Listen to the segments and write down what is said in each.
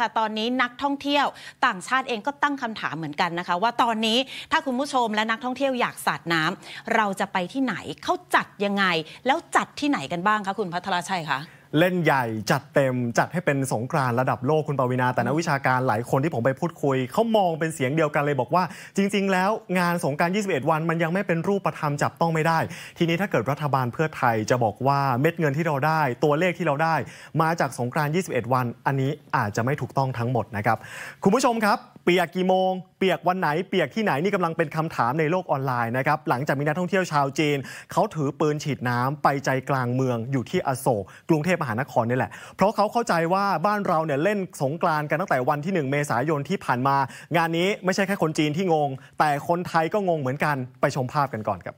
ค่ะตอนนี้นักท่องเที่ยว ต่างชาติเองก็ตั้งคำถามเหมือนกันนะคะ ว่าตอนนี้ถ้าคุณผู้ชมและนักท่องเที่ยวอยากสาดน้ำ เราจะไปที่ไหนเขาจัดยังไง แล้วจัดที่ไหนกันบ้างคะคุณพัทรชัยคะเล่นใหญ่จัดเต็มจัดให้เป็นสงกรานระดับโลกคุณปวินาแต่นักวิชาการหลายคนที่ผมไปพูดคุยเขามองเป็นเสียงเดียวกันเลยบอกว่า จริงๆแล้วงานสงการ21 วันมันยังไม่เป็นรูปธรรมจับต้องไม่ได้ ทีนี้ถ้าเกิดรัฐบาลเพื่อไทยจะบอกว่าเม็ดเงินที่เราได้ ตัวเลขที่เราได้ มาจากสงกราน21 วัน อันนี้อาจจะไม่ถูกต้องทั้งหมดนะครับคุณผู้ชมครับเปียกกี่โมง เปียกวันไหนเปียกที่ไหนนี่กำลังเป็นคำถามในโลกออนไลน์นะครับหลังจากมีนักท่องเที่ยวชาวจีนเขาถือปืนฉีดน้ำไปใจกลางเมืองอยู่ที่อโศกกรุงเทพมหานครนี่แหละ เพราะเขาเข้าใจว่าบ้านเราเนี่ยเล่นสงกรานกันตั้งแต่วันที่1เมษายนที่ผ่านมา งานนี้ไม่ใช่แค่คนจีนที่งง แต่คนไทยก็งงเหมือนกันไปชมภาพกันก่อนครับ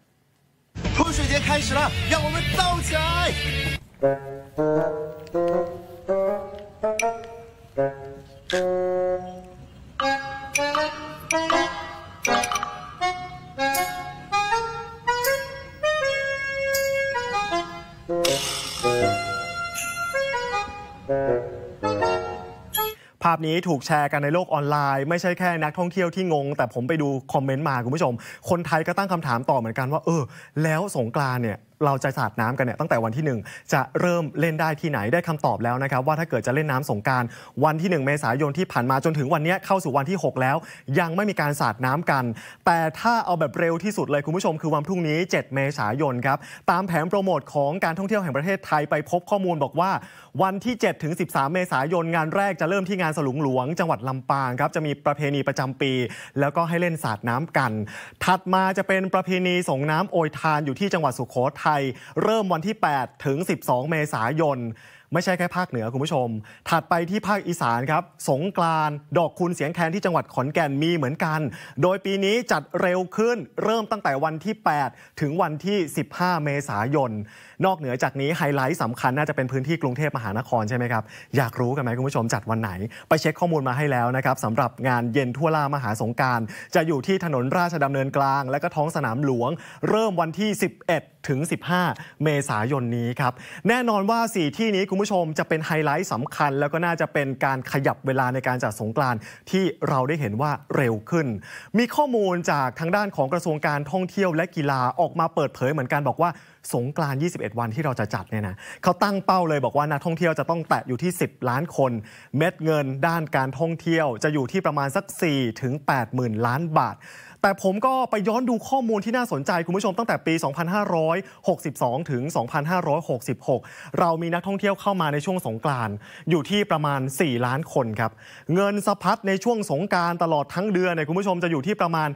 泼水节开始了，让我们起来！ภาพนี้ถูกแชร์กันในโลกออนไลน์ไม่ใช่แค่นักท่องเที่ยวที่งงแต่ผมไปดูคอมเมนต์มาคุณผู้ชมคนไทยก็ตั้งคำถามต่อเหมือนกันว่าเออ แล้วสงกรานเนี่ยเราจะสาดน้ำกันเนี่ยตั้งแต่วันที่ 1 จะเริ่มเล่นได้ที่ไหนได้คำตอบแล้วนะครับว่าถ้าเกิดจะเล่นน้ำสงการวันที่ 1 เมษายนที่ผ่านมาจนถึงวันนี้เข้าสู่วันที่ 6 แล้ว ยังไม่มีการสาดน้ำกัน แต่ถ้าเอาแบบเร็วที่สุดเลยคุณผู้ชม คือวันพรุ่งนี้ 7 เมษายนครับตามแผนโปรโมทของการท่องเที่ยวแห่งประเทศไทยไปพบข้อมูลบอกว่า วันที่7ถึง13 เมษายนงานแรกจะเริ่มที่งานสลุงหลวง จังหวัดลำปางครับจะมีประเพณีประจำปี แล้วก็ให้เล่นสาดน้ำกัน ถัดมาจะเป็นประเพณีส่งน้ำโอยทานอยู่ที่จังหวัดสุโขทัยยเริ่มวันที่ 8 ถึง 12 เมษายน ไม่ใช่แค่ภาคเหนือคุณผู้ชม ถัดไปที่ภาคอีสานครับ สงกราน ดอกคูณเสียงแคนที่จังหวัดขอนแก่นมีเหมือนกัน โดยปีนี้จัดเร็วขึ้น เริ่มตั้งแต่วันที่ 8 ถึงวันที่ 15 เมษายน นอกเหนือจากนี้ไฮไลท์สำคัญ น่าจะเป็นพื้นที่กรุงเทพมหานครใช่ไหมครับ อยากรู้กันไหมคุณผู้ชมจัดวันไหน ไปเช็คข้อมูลมาให้แล้วนะครับสำหรับงานเย็นทั่วลามหาสงการจะอยู่ที่ถนนราชดำเนินกลางและก็ท้องสนามหลวง เริ่มวันที่ 11ถึง 15 เมษายนนี้ครับ แน่นอนว่า 4 ที่นี้คุณผู้ชมจะเป็นไฮไลท์สำคัญ แล้วก็น่าจะเป็นการขยับเวลาในการจัดสงกรานที่เราได้เห็นว่าเร็วขึ้น มีข้อมูลจากทางด้านของกระทรวงการท่องเที่ยวและกีฬาออกมาเปิดเผยเหมือนกันบอกว่าสงกรานต์21 วันที่เราจะจัดเนี่ยนะเขาตั้งเป้าเลยบอกว่านักท่องเที่ยวจะต้องแตะอยู่ที่ 10 ล้านคนเม็ดเงินด้านการท่องเที่ยวจะอยู่ที่ประมาณสัก4ถึง8 0 0 0ล้านบาท แต่ผมก็ไปย้อนดูข้อมูลที่น่าสนใจคุณผู้ชมตั้งแต่ปี 2562ถึง2566 เรามีนักท่องเที่ยวเข้ามาในช่วงสงกรานต์อยู่ที่ประมาณ 4 ล้านคนครับเงินสะพัดในช่วงสงการตลอดทั้งเดือนเนี่ยคุณผู้ชมจะอยู่ที่ประมาณ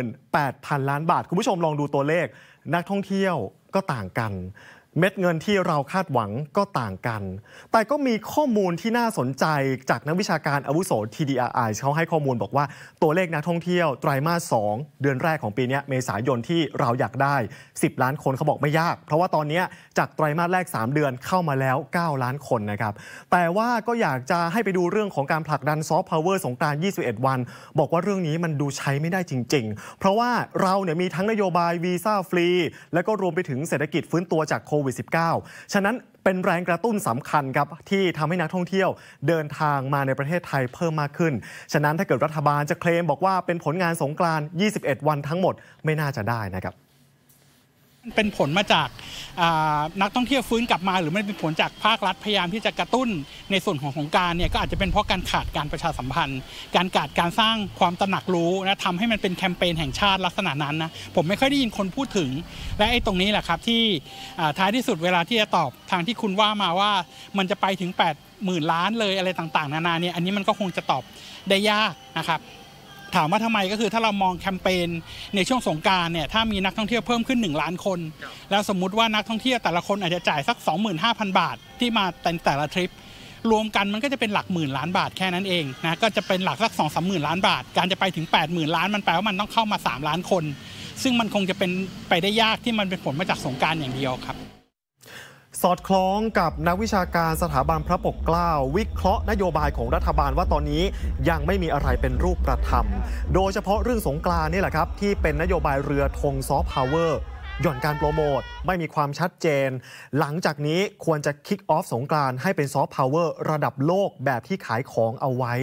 18,000ล้านบาทคุณผู้ชมลองดูตัวเลขนักท่องเที่ยวก็ต่างกันเม็ดเงินที่เราคาดหวังก็ต่างกัน แต่ก็มีข้อมูลที่น่าสนใจจากนักวิชาการอาวุโส TDRI เขาให้ข้อมูลบอกว่า ตัวเลขนักท่องเที่ยวไตรามาส2เดือนแรกของปีนี้เมษายนที่เราอยากได้ 10 ล้านคนเขาบอกไม่ยาก เพราะว่าตอนนี้จากไตรามาสแรก 3 เดือนเข้ามาแล้ว 9 ล้านคนนะครับ แต่ว่าก็อยากจะให้ไปดูเรื่องของการผลักดันซอฟต์พาวเวอร์สงการ21 วัน บอกว่าเรื่องนี้มันดูใช้ไม่ได้จริง ๆ เพราะว่าเราเนี่ยมีทั้งนโยบายวีซ่าฟรีและก็รวมไปถึงเศรษฐกิจฟื้นตัวจากโคควิด -19 ฉะนั้นเป็นแรงกระตุ้นสำคัญครับที่ทำให้นักท่องเที่ยวเดินทางมาในประเทศไทยเพิ่มมากขึ้น ฉะนั้นถ้าเกิดรัฐบาลจะเคลมบอกว่าเป็นผลงานสงกรานต์21 วันทั้งหมดไม่น่าจะได้นะครับเป็นผลมาจากนักท่องเที่ยวฟื้นกลับมา หรือไม่เป็นผลจากภาครัฐพยายามที่จะกระตุ้นในส่วนของของการเนี่ยก็อาจจะเป็นเพราะการขาดการประชาสัมพันธ์ การขาดการสร้างความตระหนักรู้นะทำให้มันเป็นแคมเปญแห่งชาติลักษณะนั้นนะผมไม่ค่อยได้ยินคนพูดถึง และไอ้ตรงนี้แหละครับที่ท้ายที่สุดเวลาที่จะตอบทางที่คุณว่ามาว่ามันจะไปถึง8หมื่นล้านเลยอะไรต่างๆนานาเนี่ยอันนี้มันก็คงจะตอบได้ยากนะครับถามว่าทำไมก็คือถ้าเรามองแคมเปญในช่วงสงการเนี่ยถ้ามีนักท่องเที่ยวเพิ่มขึ้น 1 ล้านคน แล้วสมมุติว่านักท่องเที่ยวแต่ละคนอาจจะจ่ายสัก25,000 บาทที่มาแต่แต่ละทริป รวมกันมันก็จะเป็นหลักหมื่นล้านบาทแค่นั้นเองนะก็จะเป็นหลักสักสองสามหมื่นล้านบาท การจะไปถึง8มื่นล้านมันแปลว่ามันต้องเข้ามา 3 ล้านคน ซึ่งมันคงจะเป็นไปได้ยากที่มันเป็นผลมาจากสงการอย่างเดียวครับสอดคล้องกับนักวิชาการสถาบันพระปกเกล้าวิเคราะห์นโยบายของรัฐบาลว่าตอนนี้ยังไม่มีอะไรเป็นรูปประธรรมโดยเฉพาะเรื่องสงกรานนี่แหละครับ ที่เป็นนโยบายเรือธงซอฟต์พาวเวอร์หย่อนการโปรโมทไม่มีความชัดเจน หลังจากนี้ควรจะคิกออฟสงกรานให้เป็นซอฟต์พาวเวอร์ระดับโลกแบบที่ขายของเอาไว้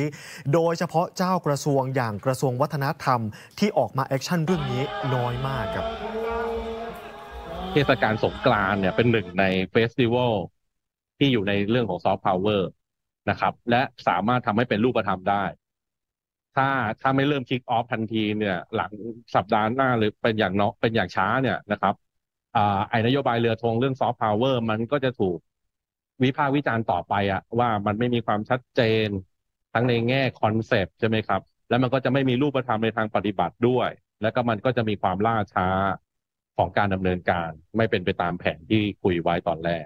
โดยเฉพาะเจ้ากระทรวงอย่างกระทรวงวัฒนธรรมที่ออกมาแอคชั่นเรื่องนี้น้อยมากครับเทศกาลสงกรานเนี่ย เป็นหนึ่งในเฟสติวัลที่อยู่ในเรื่องของซอฟต์พาวเวอร์นะครับ และสามารถทำให้เป็นรูปธรรมได้ถ้าถ้าไม่เริ่มคิกออฟทันที เนี่ย หลังสัปดาห์หน้าหรือเป็นอย่างเนาะเป็นอย่างช้าเนี่ยนะครับไอ้นโยบายเรือธงเรื่องซอฟต์พาวเวอร์มันก็จะถูกวิพากษ์วิจารณ์ต่อไปอะว่ามันไม่มีความชัดเจนทั้งในแง่คอนเซปต์ใช่ไหมครับ แล้วมันก็จะไม่มีรูปธรรมในทางปฏิบัติด้วย แล้วก็มันก็จะมีความล่าช้าของการดำเนินการไม่เป็นไปตามแผนที่คุยไว้ตอนแรก